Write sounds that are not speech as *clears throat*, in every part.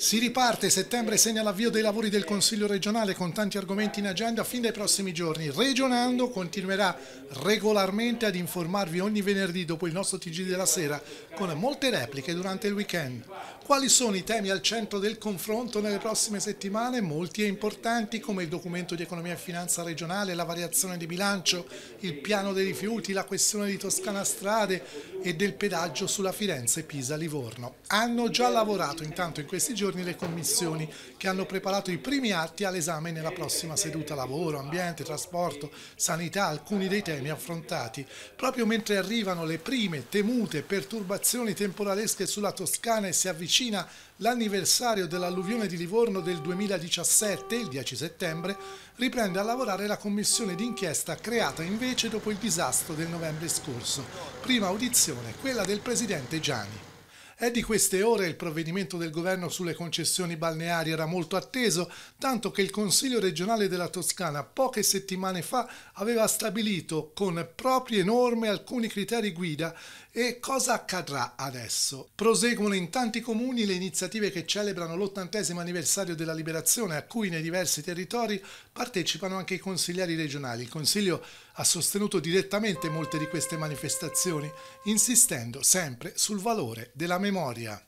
Si riparte, settembre segna l'avvio dei lavori del Consiglio regionale con tanti argomenti in agenda fin dai prossimi giorni. Regionando continuerà regolarmente ad informarvi ogni venerdì dopo il nostro TG della sera con molte repliche durante il weekend. Quali sono i temi al centro del confronto nelle prossime settimane? Molti e importanti come il documento di economia e finanza regionale, la variazione di bilancio, il piano dei rifiuti, la questione di Toscana Strade e del pedaggio sulla Firenze-Pisa-Livorno. Hanno già lavorato intanto in questi giorni giorni le commissioni che hanno preparato i primi atti all'esame nella prossima seduta lavoro, ambiente, trasporto, sanità, alcuni dei temi affrontati. Proprio mentre arrivano le prime temute perturbazioni temporalesche sulla Toscana e si avvicina l'anniversario dell'alluvione di Livorno del 2017, il 10 settembre, riprende a lavorare la commissione d'inchiesta creata invece dopo il disastro del novembre scorso. Prima audizione, quella del presidente Gianni. È di queste ore il provvedimento del governo sulle concessioni balneari era molto atteso, tanto che il Consiglio regionale della Toscana poche settimane fa aveva stabilito con proprie norme alcuni criteri guida e cosa accadrà adesso? Proseguono in tanti comuni le iniziative che celebrano l'ottantesimo anniversario della liberazione a cui nei diversi territori partecipano anche i consiglieri regionali. Il Consiglio ha sostenuto direttamente molte di queste manifestazioni, insistendo sempre sul valore della memoria.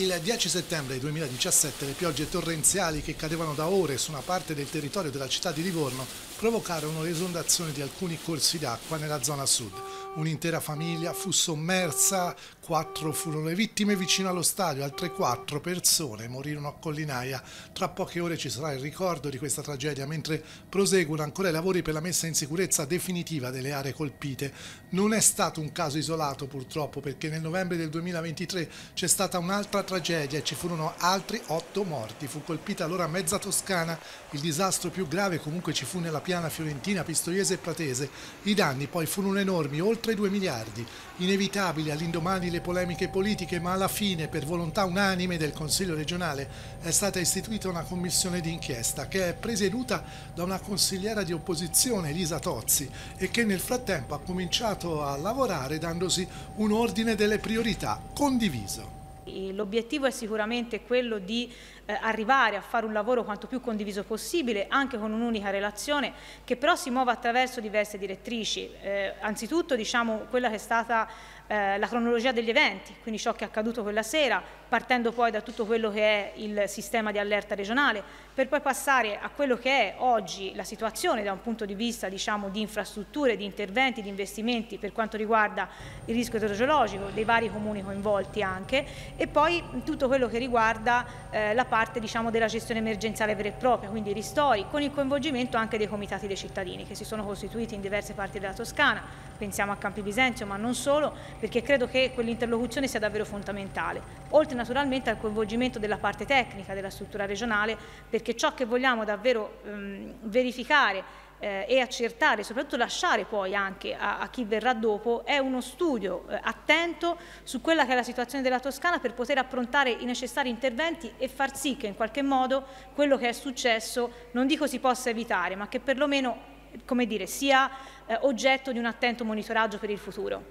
Il 10 settembre 2017 le piogge torrenziali che cadevano da ore su una parte del territorio della città di Livorno provocarono l'esondazione di alcuni corsi d'acqua nella zona sud. Un'intera famiglia fu sommersa Quattro furono le vittime vicino allo stadio, altre quattro persone morirono a Collinaia. Tra poche ore ci sarà il ricordo di questa tragedia, mentre proseguono ancora i lavori per la messa in sicurezza definitiva delle aree colpite. Non è stato un caso isolato purtroppo, perché nel novembre del 2023 c'è stata un'altra tragedia e ci furono altri otto morti. Fu colpita allora mezza Toscana, il disastro più grave comunque ci fu nella piana fiorentina, pistoiese e pratese. I danni poi furono enormi, oltre 2 miliardi, inevitabili all'indomani le varie polemiche politiche, ma alla fine, per volontà unanime del Consiglio regionale, è stata istituita una commissione d'inchiesta che è presieduta da una consigliera di opposizione, Elisa Tozzi, e che nel frattempo ha cominciato a lavorare dandosi un ordine delle priorità condiviso. L'obiettivo è sicuramente quello di eh, arrivare a fare un lavoro quanto più condiviso possibile, anche con un'unica relazione, che però si muova attraverso diverse direttrici. Eh, anzitutto diciamo, quella che è stata eh, la cronologia degli eventi, quindi ciò che è accaduto quella sera, partendo poi da tutto quello che è il sistema di allerta regionale, per poi passare a quello che è oggi la situazione da un punto di vista diciamo, di infrastrutture, di interventi, di investimenti per quanto riguarda il rischio idrogeologico dei vari comuni coinvolti anche e poi tutto quello che riguarda eh, la parte diciamo, della gestione emergenziale vera e propria, quindi i ristori, con il coinvolgimento anche dei comitati dei cittadini che si sono costituiti in diverse parti della Toscana pensiamo a Campi Bisenzio, ma non solo, perché credo che quell'interlocuzione sia davvero fondamentale. Oltre naturalmente al coinvolgimento della parte tecnica della struttura regionale, perché ciò che vogliamo davvero ehm, verificare eh, e accertare, soprattutto lasciare poi anche a, a chi verrà dopo, è uno studio eh, attento su quella che è la situazione della Toscana per poter approntare i necessari interventi e far sì che in qualche modo quello che è successo, non dico si possa evitare, ma che perlomeno come dire, sia eh, oggetto di un attento monitoraggio per il futuro.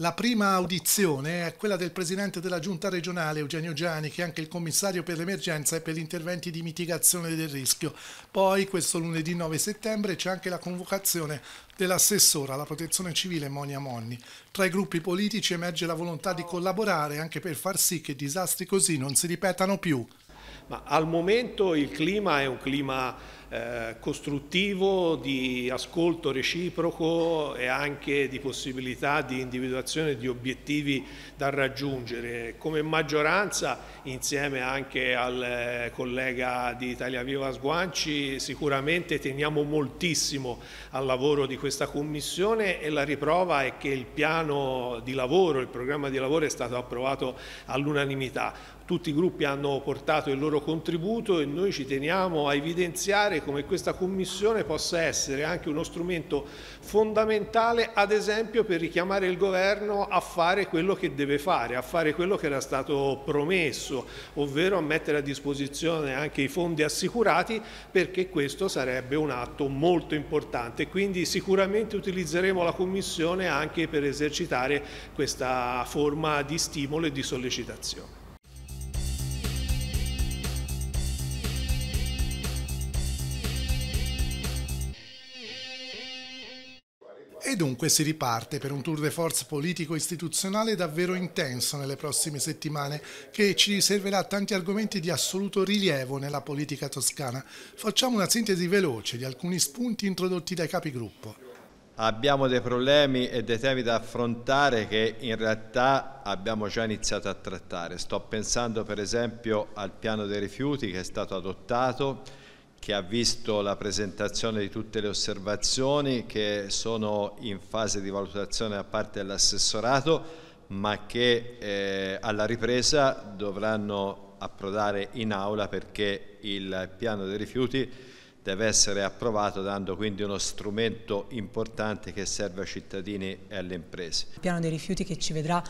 La prima audizione è quella del presidente della giunta regionale Eugenio Giani, che è anche il commissario per l'emergenza e per gli interventi di mitigazione del rischio. Poi, questo lunedì 9 settembre, c'è anche la convocazione dell'assessora alla protezione civile Monia Monni. Tra i gruppi politici emerge la volontà di collaborare anche per far sì che disastri così non si ripetano più ma al momento il clima è un clima eh, costruttivo, di ascolto reciproco e anche di possibilità di individuazione di obiettivi da raggiungere. Come maggioranza, insieme anche al eh, collega di Italia Viva Sguanci, sicuramente teniamo moltissimo al lavoro di questa Commissione e la riprova è che il piano di lavoro, il programma di lavoro è stato approvato all'unanimità tutti i gruppi hanno portato il loro contributo e noi ci teniamo a evidenziare come questa Commissione possa essere anche uno strumento fondamentale ad esempio per richiamare il Governo a fare quello che deve fare, a fare quello che era stato promesso, ovvero a mettere a disposizione anche i fondi assicurati perché questo sarebbe un atto molto importante. Quindi sicuramente utilizzeremo la Commissione anche per esercitare questa forma di stimolo e di sollecitazione. E dunque si riparte per un tour de force politico-istituzionale davvero intenso nelle prossime settimane che ci riserverà tanti argomenti di assoluto rilievo nella politica toscana. Facciamo una sintesi veloce di alcuni spunti introdotti dai capigruppo. Abbiamo dei problemi e dei temi da affrontare che in realtà abbiamo già iniziato a trattare. Sto pensando per esempio al piano dei rifiuti che è stato adottato che ha visto la presentazione di tutte le osservazioni che sono in fase di valutazione da parte dell'assessorato ma che eh, alla ripresa dovranno approdare in aula perché il piano dei rifiuti deve essere approvato dando quindi uno strumento importante che serve ai cittadini e alle imprese. Il piano dei rifiuti che ci vedrà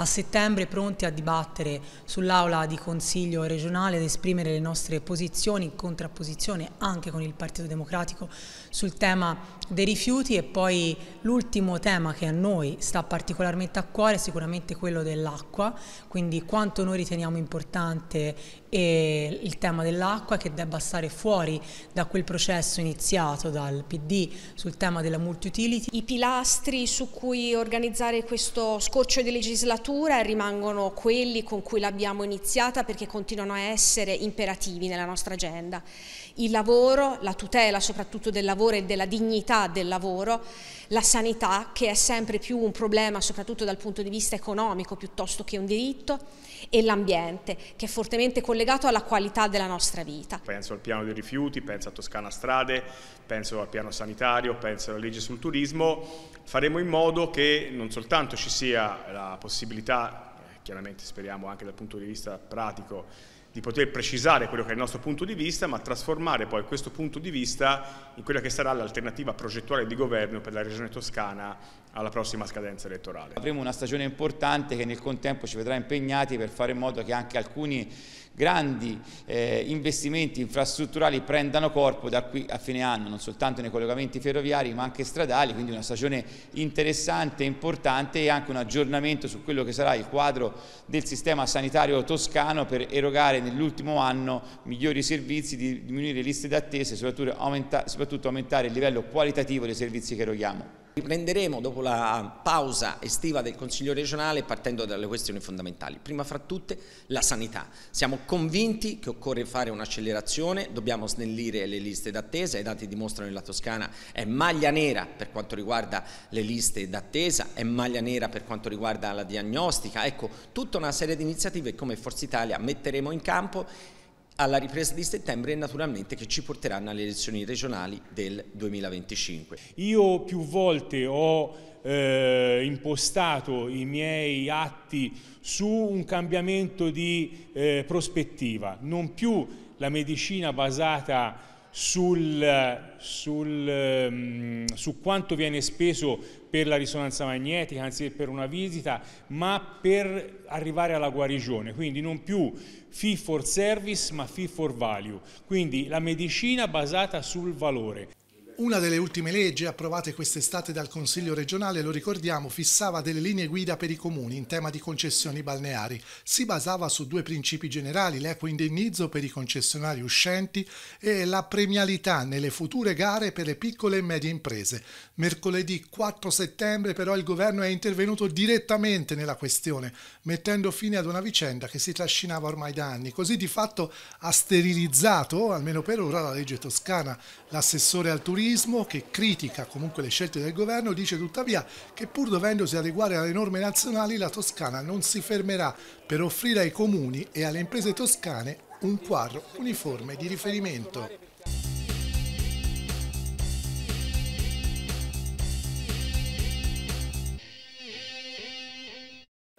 a settembre pronti a dibattere sull'aula di consiglio regionale ed esprimere le nostre posizioni in contrapposizione anche con il Partito Democratico sul tema dei rifiuti e poi l'ultimo tema che a noi sta particolarmente a cuore è sicuramente quello dell'acqua, quindi quanto noi riteniamo importante e il tema dell'acqua che debba stare fuori da quel processo iniziato dal PD sul tema della multi-utility. I pilastri su cui organizzare questo scorcio di legislatura rimangono quelli con cui l'abbiamo iniziata perché continuano a essere imperativi nella nostra agenda il lavoro, la tutela soprattutto del lavoro e della dignità del lavoro, la sanità che è sempre più un problema soprattutto dal punto di vista economico piuttosto che un diritto e l'ambiente che è fortemente collegato alla qualità della nostra vita. Penso al piano dei rifiuti, penso a Toscana Strade, penso al piano sanitario, penso alla legge sul turismo, faremo in modo che non soltanto ci sia la possibilità, eh, chiaramente speriamo anche dal punto di vista pratico, di poter precisare quello che è il nostro punto di vista, ma trasformare poi questo punto di vista in quella che sarà l'alternativa progettuale di governo per la Regione Toscana alla prossima scadenza elettorale. Avremo una stagione importante che nel contempo ci vedrà impegnati per fare in modo che anche alcuni grandi eh, investimenti infrastrutturali prendano corpo da qui a fine anno, non soltanto nei collegamenti ferroviari ma anche stradali, quindi una stagione interessante, importante e anche un aggiornamento su quello che sarà il quadro del sistema sanitario toscano per erogare nell'ultimo anno migliori servizi, diminuire le liste d'attesa e soprattutto, aumenta, soprattutto aumentare il livello qualitativo dei servizi che eroghiamo. Riprenderemo dopo la pausa estiva del Consiglio regionale partendo dalle questioni fondamentali. Prima fra tutte la sanità. Siamo convinti che occorre fare un'accelerazione, dobbiamo snellire le liste d'attesa, i dati dimostrano che la Toscana è maglia nera per quanto riguarda le liste d'attesa, è maglia nera per quanto riguarda la diagnostica, ecco tutta una serie di iniziative come Forza Italia metteremo in campo alla ripresa di settembre e naturalmente che ci porteranno alle elezioni regionali del 2025. Io più volte ho eh, impostato i miei atti su un cambiamento di eh, prospettiva, non più la medicina basata sul, sul, ehm, su quanto viene speso per la risonanza magnetica anziché per una visita, ma per arrivare alla guarigione, quindi non più fee for service ma fee for value, quindi la medicina basata sul valore. Una delle ultime leggi approvate quest'estate dal Consiglio regionale, lo ricordiamo, fissava delle linee guida per i comuni in tema di concessioni balneari. Si basava su due principi generali, l'equo indennizzo per i concessionari uscenti e la premialità nelle future gare per le piccole e medie imprese. Mercoledì 4 settembre però il governo è intervenuto direttamente nella questione, mettendo fine ad una vicenda che si trascinava ormai da anni. Così di fatto ha sterilizzato, almeno per ora, la legge toscana. L'assessore al turismo populismo che critica comunque le scelte del governo dice tuttavia che pur dovendosi adeguare alle norme nazionali la Toscana non si fermerà per offrire ai comuni e alle imprese toscane un quadro uniforme di riferimento.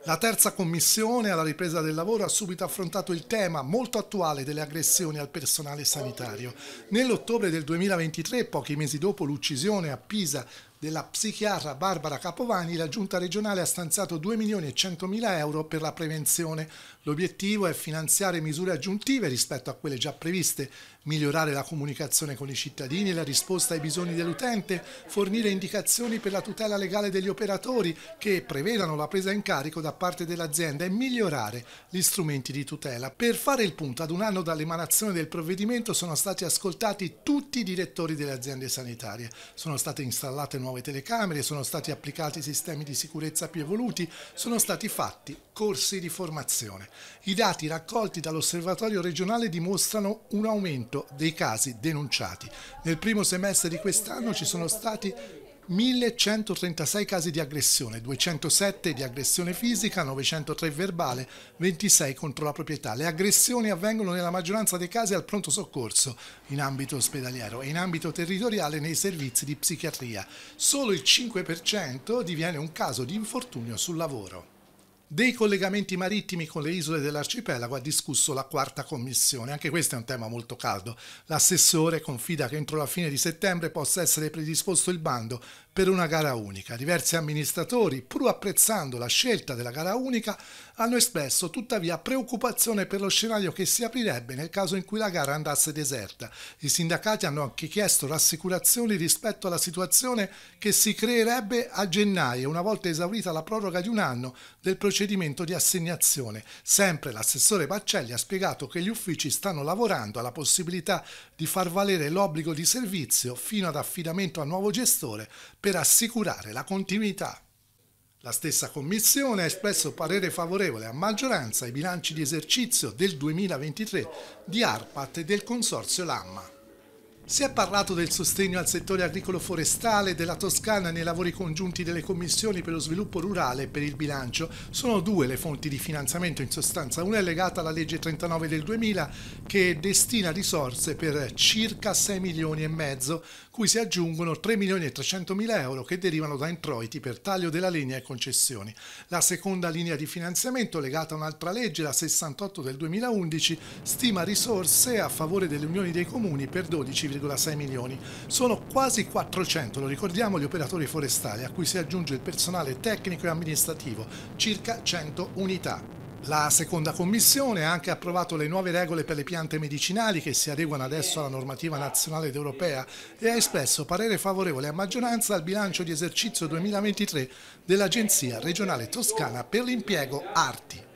La terza commissione alla ripresa del lavoro ha subito affrontato il tema molto attuale delle aggressioni al personale sanitario. Nell'ottobre del 2023, pochi mesi dopo l'uccisione a Pisa della psichiatra Barbara Capovani, la giunta regionale ha stanziato 2 milioni e 100 mila euro per la prevenzione. L'obiettivo è finanziare misure aggiuntive rispetto a quelle già previste, migliorare la comunicazione con i cittadini e la risposta ai bisogni dell'utente, fornire indicazioni per la tutela legale degli operatori che prevedano la presa in carico da parte dell'azienda e migliorare gli strumenti di tutela. Per fare il punto, ad un anno dall'emanazione del provvedimento sono stati ascoltati tutti i direttori delle aziende sanitarie. Sono state installate nuove nuove telecamere, sono stati applicati sistemi di sicurezza più evoluti, sono stati fatti corsi di formazione. I dati raccolti dall'osservatorio regionale dimostrano un aumento dei casi denunciati. Nel primo semestre di quest'anno ci sono stati 1136 casi di aggressione, 207 di aggressione fisica, 903 verbale, 26 contro la proprietà. Le aggressioni avvengono nella maggioranza dei casi al pronto soccorso in ambito ospedaliero e in ambito territoriale nei servizi di psichiatria. Solo il 5% diviene un caso di infortunio sul lavoro dei collegamenti marittimi con le isole dell'arcipelago ha discusso la quarta commissione. Anche questo è un tema molto caldo. L'assessore confida che entro la fine di settembre possa essere predisposto il bando per una gara unica. Diversi amministratori, pur apprezzando la scelta della gara unica, hanno espresso tuttavia preoccupazione per lo scenario che si aprirebbe nel caso in cui la gara andasse deserta. I sindacati hanno anche chiesto rassicurazioni rispetto alla situazione che si creerebbe a gennaio, una volta esaurita la proroga di un anno del processo procedimento di assegnazione. Sempre l'assessore Baccelli ha spiegato che gli uffici stanno lavorando alla possibilità di far valere l'obbligo di servizio fino ad affidamento al nuovo gestore per assicurare la continuità. La stessa Commissione ha espresso parere favorevole a maggioranza ai bilanci di esercizio del 2023 di ARPAT e del Consorzio Lamma. Si è parlato del sostegno al settore agricolo-forestale della Toscana nei lavori congiunti delle commissioni per lo sviluppo rurale e per il bilancio. Sono due le fonti di finanziamento in sostanza. Una è legata alla legge 39 del 2000 che destina risorse per circa 6 milioni e mezzo, cui si aggiungono 3 milioni e 300 mila euro che derivano da introiti per taglio della linea e concessioni. La seconda linea di finanziamento, legata a un'altra legge, la 68 del 2011, stima risorse a favore delle unioni dei comuni per 12,6 milioni. Sono quasi 400, lo ricordiamo, gli operatori forestali, a cui si aggiunge il personale tecnico e amministrativo, circa 100 unità. La seconda commissione ha anche approvato le nuove regole per le piante medicinali che si adeguano adesso alla normativa nazionale ed europea e ha espresso parere favorevole a maggioranza al bilancio di esercizio 2023 dell'Agenzia regionale toscana per l'impiego Arti.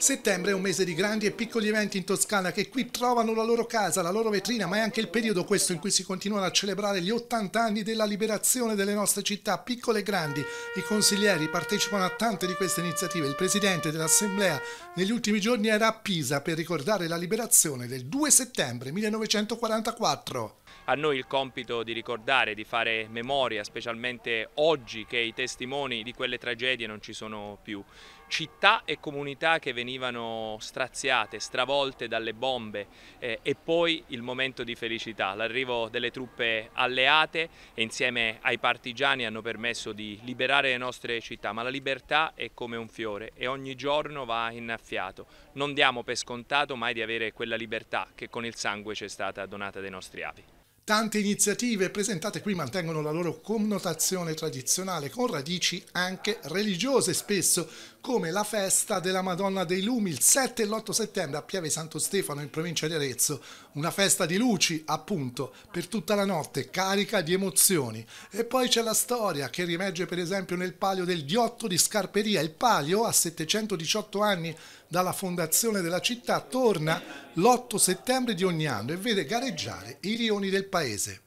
Settembre è un mese di grandi e piccoli eventi in Toscana che qui trovano la loro casa, la loro vetrina, ma è anche il periodo questo in cui si continuano a celebrare gli 80 anni della liberazione delle nostre città, piccole e grandi. I consiglieri partecipano a tante di queste iniziative. Il presidente dell'Assemblea negli ultimi giorni era a Pisa per ricordare la liberazione del 2 settembre 1944 a noi il compito di ricordare, di fare memoria, specialmente oggi che i testimoni di quelle tragedie non ci sono più città e comunità che venivano straziate, stravolte dalle bombe eh, e poi il momento di felicità, l'arrivo delle truppe alleate e insieme ai partigiani hanno permesso di liberare le nostre città, ma la libertà è come un fiore e ogni giorno va innaffiato. Non diamo per scontato mai di avere quella libertà che con il sangue ci è stata donata dai nostri avi. Tante iniziative presentate qui mantengono la loro connotazione tradizionale con radici anche religiose spesso, come la festa della Madonna dei Lumi il 7 e l'8 settembre a Piave Santo Stefano in provincia di Arezzo, una festa di luci appunto per tutta la notte carica di emozioni. E poi c'è la storia che riemerge per esempio nel palio del Diotto di Scarperia, il palio a 718 anni dalla fondazione della città, torna l'8 settembre di ogni anno e vede gareggiare i rioni del paese.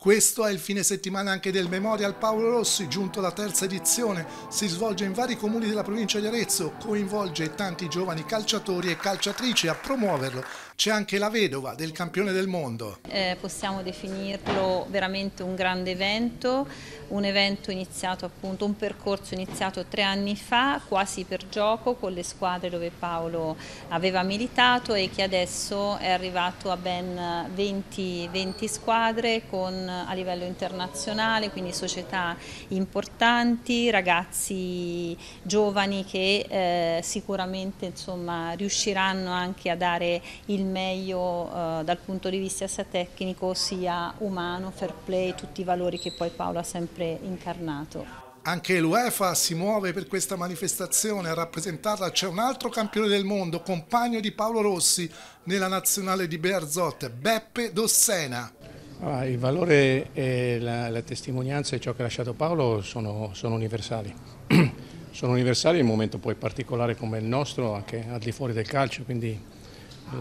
Questo è il fine settimana anche del Memorial Paolo Rossi, giunto alla terza edizione. Si svolge in vari comuni della provincia di Arezzo, coinvolge tanti giovani calciatori e calciatrici a promuoverlo c'è anche la vedova del campione del mondo. Eh, possiamo definirlo veramente un grande evento, un evento iniziato appunto, un percorso iniziato tre anni fa, quasi per gioco, con le squadre dove Paolo aveva militato e che adesso è arrivato a ben 20, 20 squadre con, a livello internazionale, quindi società importanti, ragazzi giovani che eh, sicuramente insomma, riusciranno anche a dare il meglio eh, dal punto di vista sia tecnico sia umano, fair play, tutti i valori che poi Paolo ha sempre incarnato. Anche l'UEFA si muove per questa manifestazione, a rappresentarla c'è un altro campione del mondo, compagno di Paolo Rossi nella nazionale di Bearzot, Beppe Dossena. Ah, il valore e la, la, testimonianza e ciò che ha lasciato Paolo sono, sono universali. *clears throat* sono universali in un momento poi particolare come il nostro, anche al di fuori del calcio, quindi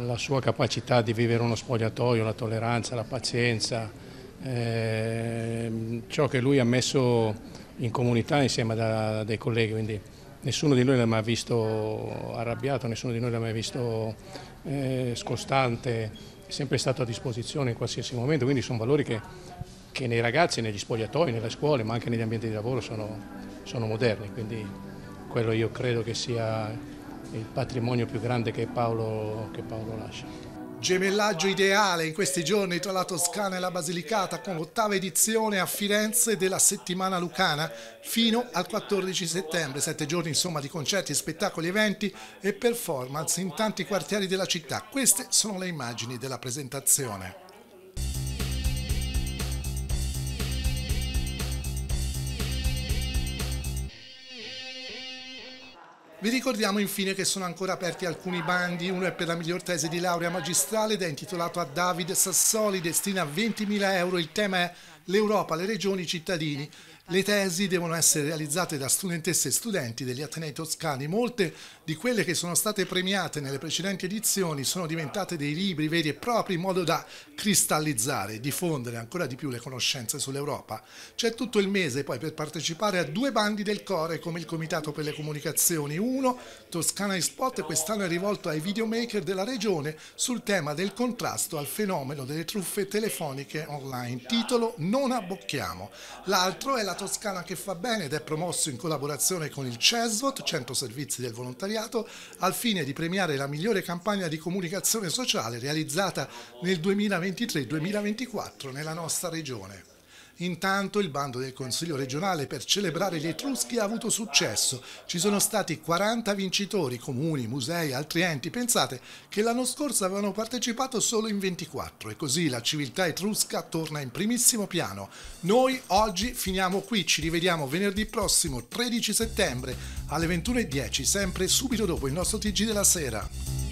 la sua capacità di vivere uno spogliatoio, la tolleranza, la pazienza, eh, ciò che lui ha messo in comunità insieme a dei colleghi, quindi nessuno di noi l'ha mai visto arrabbiato, nessuno di noi l'ha mai visto eh, scostante, è sempre stato a disposizione in qualsiasi momento, quindi sono valori che, che nei ragazzi, negli spogliatoi, nelle scuole, ma anche negli ambienti di lavoro sono, sono moderni, quindi quello io credo che sia il patrimonio più grande che Paolo, che Paolo lascia. Gemellaggio ideale in questi giorni tra la Toscana e la Basilicata con l'ottava edizione a Firenze della settimana lucana fino al 14 settembre, sette giorni insomma di concerti, spettacoli, eventi e performance in tanti quartieri della città. Queste sono le immagini della presentazione. Vi ricordiamo infine che sono ancora aperti alcuni bandi, uno è per la miglior tese di laurea magistrale ed è intitolato a David Sassoli, destina 20.000 euro, il tema è l'Europa, le regioni, i cittadini le tesi devono essere realizzate da studentesse e studenti degli Atenei toscani. Molte di quelle che sono state premiate nelle precedenti edizioni sono diventate dei libri veri e propri in modo da cristallizzare e diffondere ancora di più le conoscenze sull'Europa. C'è tutto il mese poi per partecipare a due bandi del Core come il Comitato per le Comunicazioni. Uno, Toscana in Spot, quest'anno è rivolto ai videomaker della regione sul tema del contrasto al fenomeno delle truffe telefoniche online. Titolo Non abbocchiamo. L'altro è la Toscana che fa bene ed è promosso in collaborazione con il CESVOT, Centro Servizi del Volontariato, al fine di premiare la migliore campagna di comunicazione sociale realizzata nel 2023-2024 nella nostra regione. Intanto il bando del Consiglio regionale per celebrare gli Etruschi ha avuto successo. Ci sono stati 40 vincitori, comuni, musei, altri enti. Pensate che l'anno scorso avevano partecipato solo in 24 e così la civiltà etrusca torna in primissimo piano. Noi oggi finiamo qui, ci rivediamo venerdì prossimo 13 settembre alle 21.10, sempre subito dopo il nostro TG della sera.